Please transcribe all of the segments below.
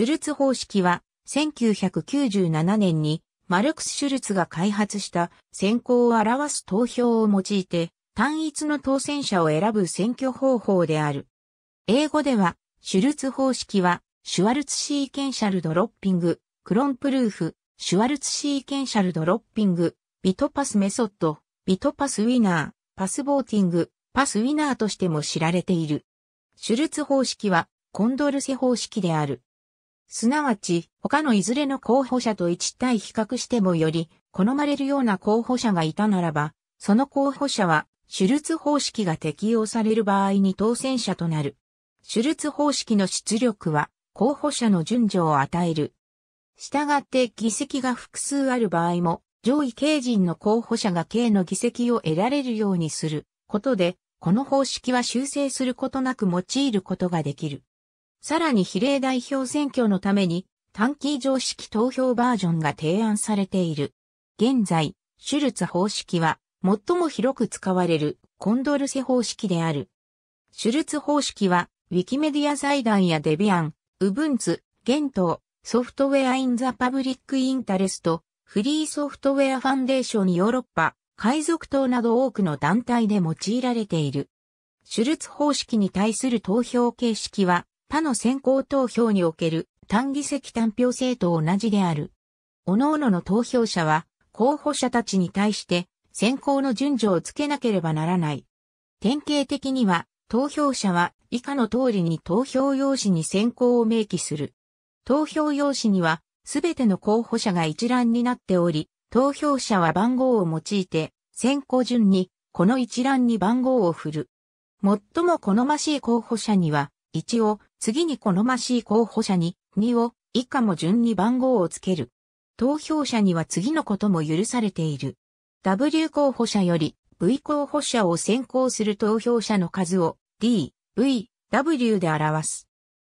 シュルツ方式は、1997年にマルクス・シュルツが開発した選考を表す投票を用いて、単一の当選者を選ぶ選挙方法である。英語では、シュルツ方式は、シュワルツシーケンシャルドロッピング、クロンプルーフ、シュワルツシーケンシャルドロッピング、ビトパスメソッド、ビトパスウィナー、パスボーティング、パスウィナーとしても知られている。シュルツ方式は、コンドルセ方式である。すなわち、他のいずれの候補者と一対比較してもより、好まれるような候補者がいたならば、その候補者は、手術方式が適用される場合に当選者となる。手術方式の出力は、候補者の順序を与える。したがって議席が複数ある場合も、上位形人の候補者が営の議席を得られるようにすることで、この方式は修正することなく用いることができる。さらに比例代表選挙のために短期常識投票バージョンが提案されている。現在、シュルツ方式は最も広く使われるコンドルセ方式である。シュルツ方式は、ウィキメディア財団やデビアン、ウブンツ、ゲント、ソフトウェアインザパブリックインタレスト、フリーソフトウェアファンデーションヨーロッパ、海賊党など多くの団体で用いられている。シュルツ方式に対する投票形式は、他の先行投票における単議席単票制と同じである。各々の投票者は、候補者たちに対して選考の順序をつけなければならない。典型的には、投票者は以下の通りに投票用紙に選考を明記する。投票用紙には、すべての候補者が一覧になっており、投票者は番号を用いて、選考順に、この一覧に番号を振る。最も好ましい候補者には、一応次に好ましい候補者に2を以下も順に番号をつける。投票者には次のことも許されている。W 候補者より V 候補者を先行する投票者の数を D、V、W で表す。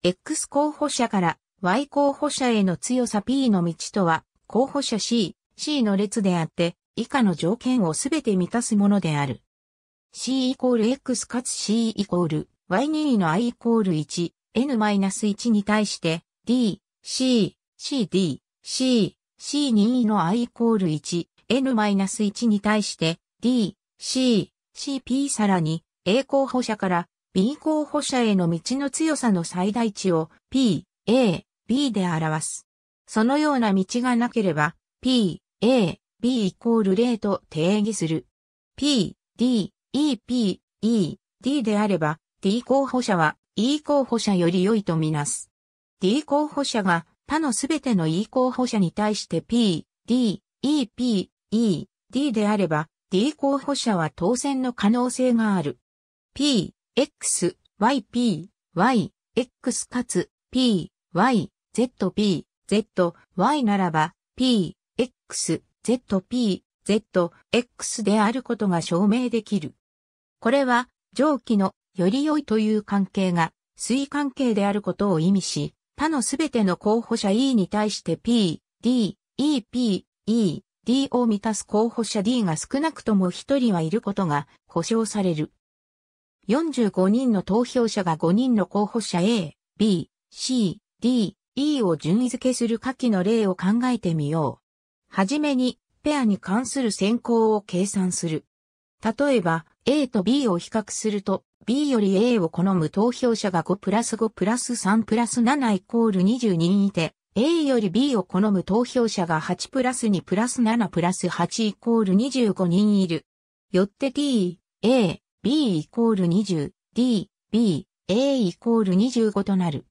X 候補者から Y 候補者への強さ P の道とは、候補者 C、C の列であって、以下の条件をすべて満たすものである。C イコール X かつ C イコール Y2 の I イコール1、N-1 に対して D、C、CD、C、c 2の I イコール1、N-1 に対して D、C、CP さらに A 候補者から B 候補者への道の強さの最大値を P、A、B で表す。そのような道がなければ P、A、B イコール0と定義する。P、D、E、P、E、D であれば D 候補者は E 候補者より良いとみなす。D 候補者が他のすべての E 候補者に対して P、D、E、P、E、D であれば D 候補者は当選の可能性がある。P、X、Y、P、Y、X かつ P、Y、Z、P、Z、Y ならば P、X、Z、P、Z、X であることが証明できる。これは上記のより良いという関係が、推関係であることを意味し、他のすべての候補者 E に対して P、D、E、P、E、D を満たす候補者 D が少なくとも1人はいることが保証される。45人の投票者が5人の候補者 A、B、C、D、E を順位付けする下記の例を考えてみよう。はじめに、ペアに関する選考を計算する。例えば、A と B を比較すると、B より A を好む投票者が5プラス5プラス3プラス7イコール22いて、A より B を好む投票者が8プラス2プラス7プラス8イコール25人いる。よって D、A、B イコール20、D、B、A イコール25となる。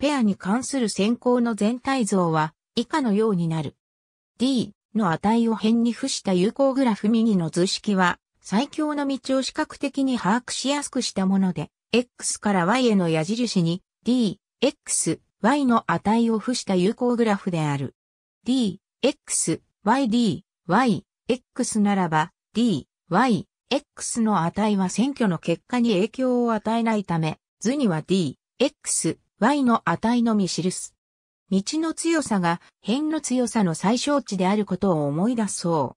ペアに関する選考の全体像は以下のようになる。D の値を辺に付した有効グラフ右の図式は最強の道を視覚的に把握しやすくしたもので、X から Y への矢印に D、X、Y の値を付した有効グラフである。D、X、Y、D、Y、X ならば D、Y、X の値は選挙の結果に影響を与えないため、図には D、X、Y の値のみ記す。道の強さが辺の強さの最小値であることを思い出そう。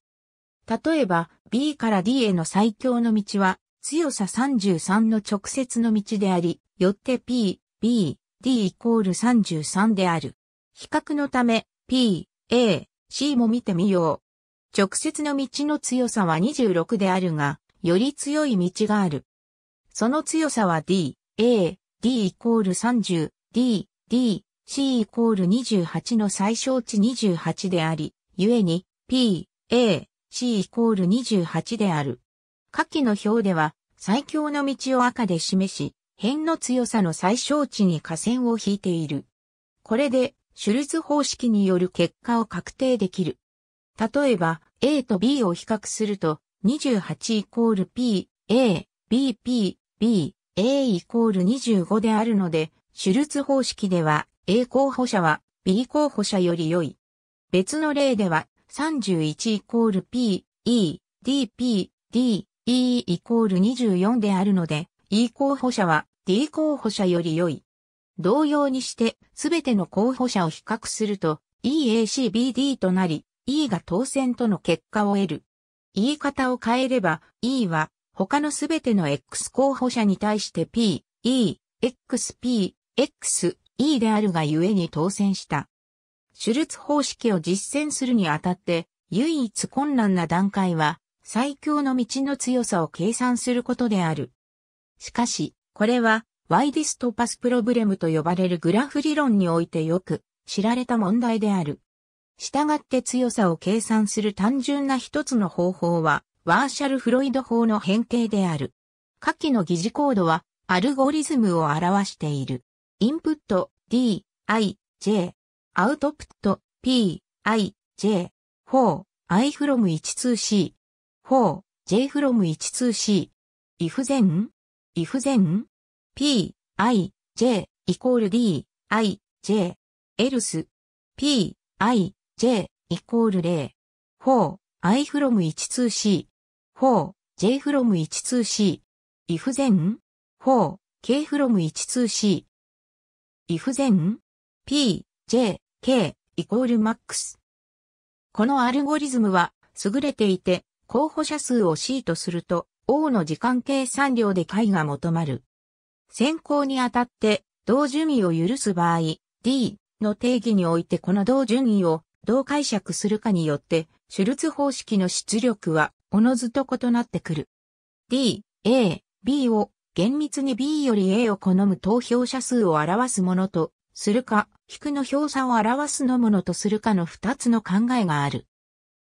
例えば、B から D への最強の道は、強さ33の直接の道であり、よって P、B、D イコール33である。比較のため、P、A、C も見てみよう。直接の道の強さは26であるが、より強い道がある。その強さは D、A、D イコール30、D、D、C イコール28の最小値28であり、ゆえに、P、A、C イコール28である。下記の表では、最強の道を赤で示し、辺の強さの最小値に下線を引いている。これで、シュルツ方式による結果を確定できる。例えば、A と B を比較すると、28イコール P、A、B、P、B、A イコール25であるので、シュルツ方式では A 候補者は B 候補者より良い。別の例では31イコール P、E、D、P、D、E イコール24であるので、E 候補者は D 候補者より良い。同様にして、すべての候補者を比較すると、EACBD となり、E が当選との結果を得る。言い方を変えれば、E は他のすべての X 候補者に対して P、E、XP、X、E であるがゆえに当選した。シュルツ方式を実践するにあたって、唯一困難な段階は、最強の道の強さを計算することである。しかし、これは、ワイディストパスプロブレムと呼ばれるグラフ理論においてよく知られた問題である。従って強さを計算する単純な一つの方法は、ワーシャル・フロイド法の変形である。下記の疑似コードは、アルゴリズムを表している。インプット、D、I、J、アウトプット P, I, J, 4, I from 12C, 4, J from 12C, if then, if then, P, I, J, イコール D, I, J, else, P, I, J, イコール0、4, I from 12C, 4, J from 12C, if then, 4, K from 12C, if then, P, J、K イコールマックス。このアルゴリズムは優れていて、候補者数を C とすると、O の時間計算量で解が求まる。選考にあたって、同順位を許す場合、D の定義においてこの同順位をどう解釈するかによって、手術方式の出力は、おのずと異なってくる。D、A、B を厳密に B より A を好む投票者数を表すものとするか、くの表差を表すのものとするかの二つの考えがある。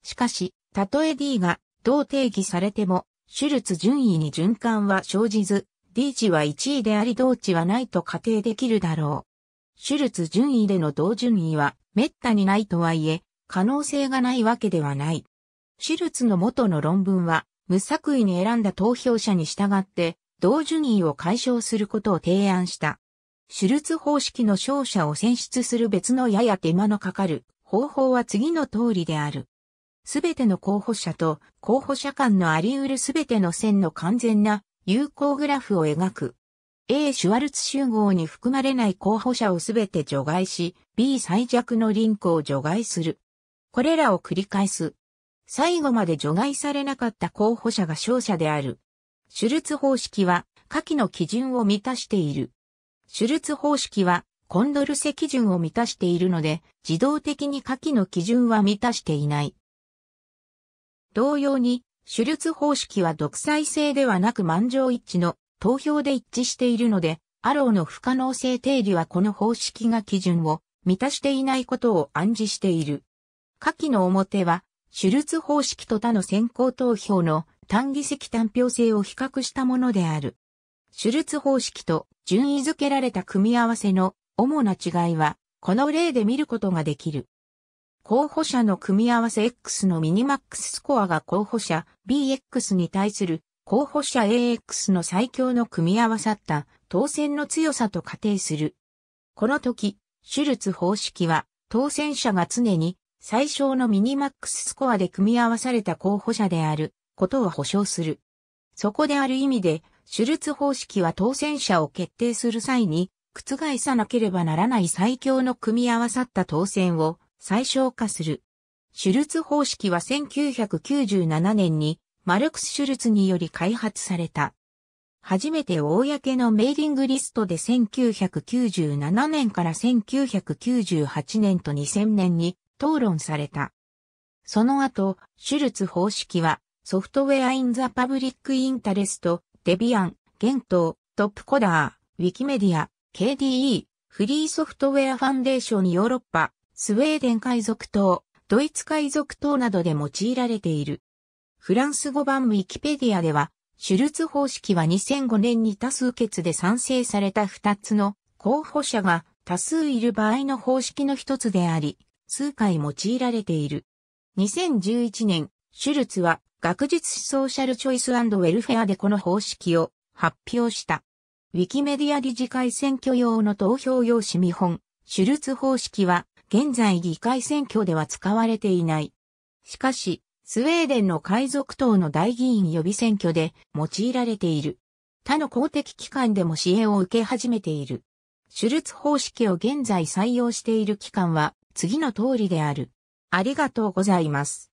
しかし、たとえ D がどう定義されても、手術順位に循環は生じず、D 値は1位であり同値はないと仮定できるだろう。手術順位での同順位は滅多にないとはいえ、可能性がないわけではない。手術の元の論文は、無作為に選んだ投票者に従って、同順位を解消することを提案した。手術方式の勝者を選出する別のやや手間のかかる方法は次の通りである。すべての候補者と候補者間のあり得るすべての線の完全な有効グラフを描く。A シュワルツ集合に含まれない候補者をすべて除外し、B 最弱のリンクを除外する。これらを繰り返す。最後まで除外されなかった候補者が勝者である。手術方式は下記の基準を満たしている。シュルツ方式はコンドルセ基準を満たしているので、自動的に下記の基準は満たしていない。同様に、シュルツ方式は独裁性ではなく満場一致の投票で一致しているので、アローの不可能性定理はこの方式が基準を満たしていないことを暗示している。下記の表は、シュルツ方式と他の先行投票の単議席単票制を比較したものである。シュルツ方式と順位付けられた組み合わせの主な違いは、この例で見ることができる。候補者の組み合わせ X のミニマックススコアが候補者 BX に対する候補者 AX の最強の組み合わさった当選の強さと仮定する。この時、シュルツ方式は当選者が常に最小のミニマックススコアで組み合わされた候補者であることを保証する。そこである意味でシュルツ方式は当選者を決定する際に、覆さなければならない最強の組み合わさった当選を最小化する。シュルツ方式は1997年にマルクス・シュルツにより開発された。初めて公のメーリングリストで1997年から1998年と2000年に討論された。その後、シュルツ方式はソフトウェアインザパブリックインタレストデビアン、ゲントトップコダー、ウィキメディア、KDE、フリーソフトウェアファンデーションヨーロッパ、スウェーデン海賊島、ドイツ海賊島などで用いられている。フランス語版ウィキペディアでは、シュルツ方式は2005年に多数決で賛成された2つの候補者が多数いる場合の方式の一つであり、数回用いられている。2011年、シュルツは学術ソーシャルチョイスウェルフェアでこの方式を発表した。ウィキメディア理事会選挙用の投票用紙見本、シュルツ方式は現在議会選挙では使われていない。しかし、スウェーデンの海賊党の大議員予備選挙で用いられている。他の公的機関でも支援を受け始めている。シュルツ方式を現在採用している機関は次の通りである。ありがとうございます。